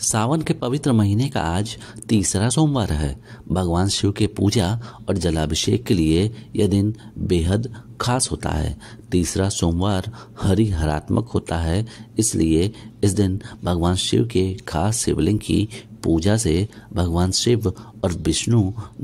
सावन के पवित्र महीने का आज तीसरा सोमवार है भगवान शिव के पूजा और जलाभिषेक के लिए यह दिन बेहद खास होता है तीसरा सोमवार हरिहरात्मक होता है इसलिए इस दिन भगवान शिव के खास शिवलिंग की पूजा से भगवान शिव और विष्णु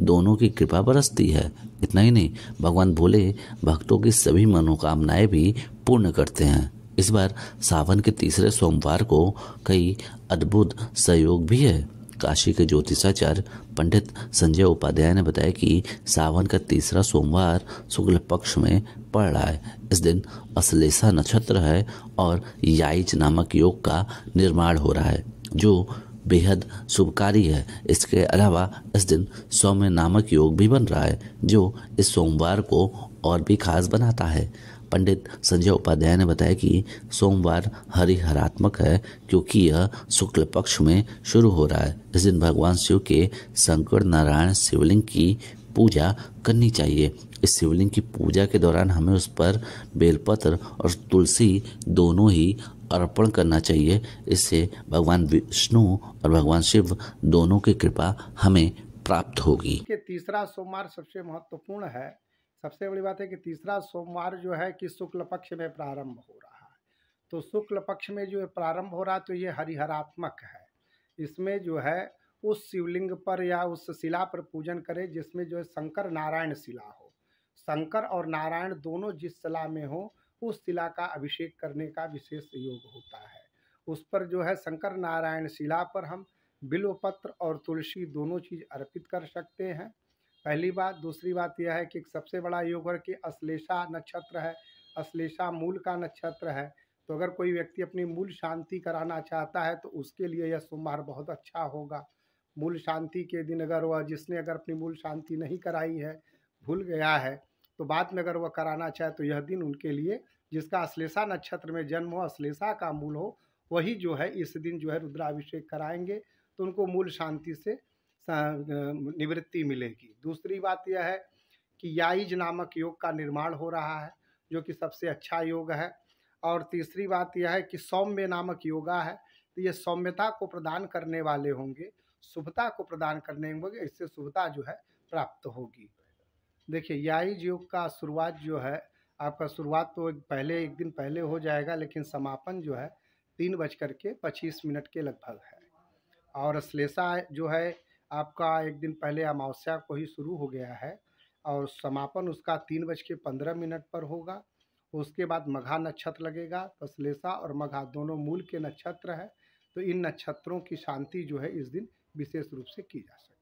दोनों की कृपा बरसती है इतना ही नहीं भगवान भोले भक्तों की सभी मनोकामनाएं भी पूर्ण करते हैं इस बार सावन के तीसरे सोमवार को कई अद्भुत सहयोग भी है काशी के ज्योतिषाचार्य पंडित संजय उपाध्याय ने बताया कि सावन का तीसरा सोमवार शुक्ल पक्ष में पड़ रहा है इस दिन अश्लेषा नक्षत्र है और याइच नामक योग का निर्माण हो रहा है जो बेहद शुभकारी है इसके अलावा इस दिन सौम्य नामक योग भी बन रहा है जो इस सोमवार को और भी खास बनाता है पंडित संजय उपाध्याय ने बताया कि सोमवार हरिहरात्मक है क्योंकि यह शुक्ल पक्ष में शुरू हो रहा है इस दिन भगवान शिव के शंकर नारायण शिवलिंग की पूजा करनी चाहिए इस शिवलिंग की पूजा के दौरान हमें उस पर बेलपत्र और तुलसी दोनों ही अर्पण करना चाहिए इससे भगवान विष्णु और भगवान शिव दोनों की कृपा हमें प्राप्त होगी तीसरा सोमवार सबसे महत्वपूर्ण है सबसे बड़ी बात है कि तीसरा सोमवार जो है कि शुक्ल पक्ष में प्रारंभ हो रहा है तो शुक्ल पक्ष में जो प्रारंभ हो रहा है तो ये हरिहरात्मक है इसमें जो है उस शिवलिंग पर या उस शिला पर पूजन करें जिसमें जो है शंकर नारायण शिला हो शंकर और नारायण दोनों जिस शिला में हो उस शिला का अभिषेक करने का विशेष योग होता है उस पर जो है शंकर नारायण शिला पर हम बिल्वपत्र और तुलसी दोनों चीज़ अर्पित कर सकते हैं पहली बात दूसरी बात यह है कि सबसे बड़ा योग है कि अश्लेषा नक्षत्र है अश्लेषा मूल का नक्षत्र है तो अगर कोई व्यक्ति अपनी मूल शांति कराना चाहता है तो उसके लिए यह सोमवार बहुत अच्छा होगा मूल शांति के दिन अगर वह जिसने अगर अपनी मूल शांति नहीं कराई है भूल गया है तो बाद में अगर वह कराना चाहे तो यह दिन उनके लिए जिसका अश्लेषा नक्षत्र में जन्म हो अश्लेषा का मूल हो वही जो है इस दिन जो है रुद्राभिषेक कराएंगे तो उनको मूल शांति से निवृत्ति मिलेगी दूसरी बात यह है कि याइज नामक योग का निर्माण हो रहा है जो कि सबसे अच्छा योग है और तीसरी बात यह है कि सौम्य नामक योगा है तो ये सौम्यता को प्रदान करने वाले होंगे शुभता को प्रदान करने होंगे इससे शुभता जो है प्राप्त होगी देखिए याइज योग का शुरुआत जो है आपका शुरुआत तो पहले एक दिन पहले हो जाएगा लेकिन समापन जो है तीन बज कर के पच्चीस मिनट के लगभग है और श्लेषा जो है आपका एक दिन पहले अमावस्या को ही शुरू हो गया है और समापन उसका तीन बज के पंद्रह मिनट पर होगा उसके बाद मघा नक्षत्र लगेगा तो श्लेषा और मघा दोनों मूल के नक्षत्र है तो इन नक्षत्रों की शांति जो है इस दिन विशेष रूप से की जा सके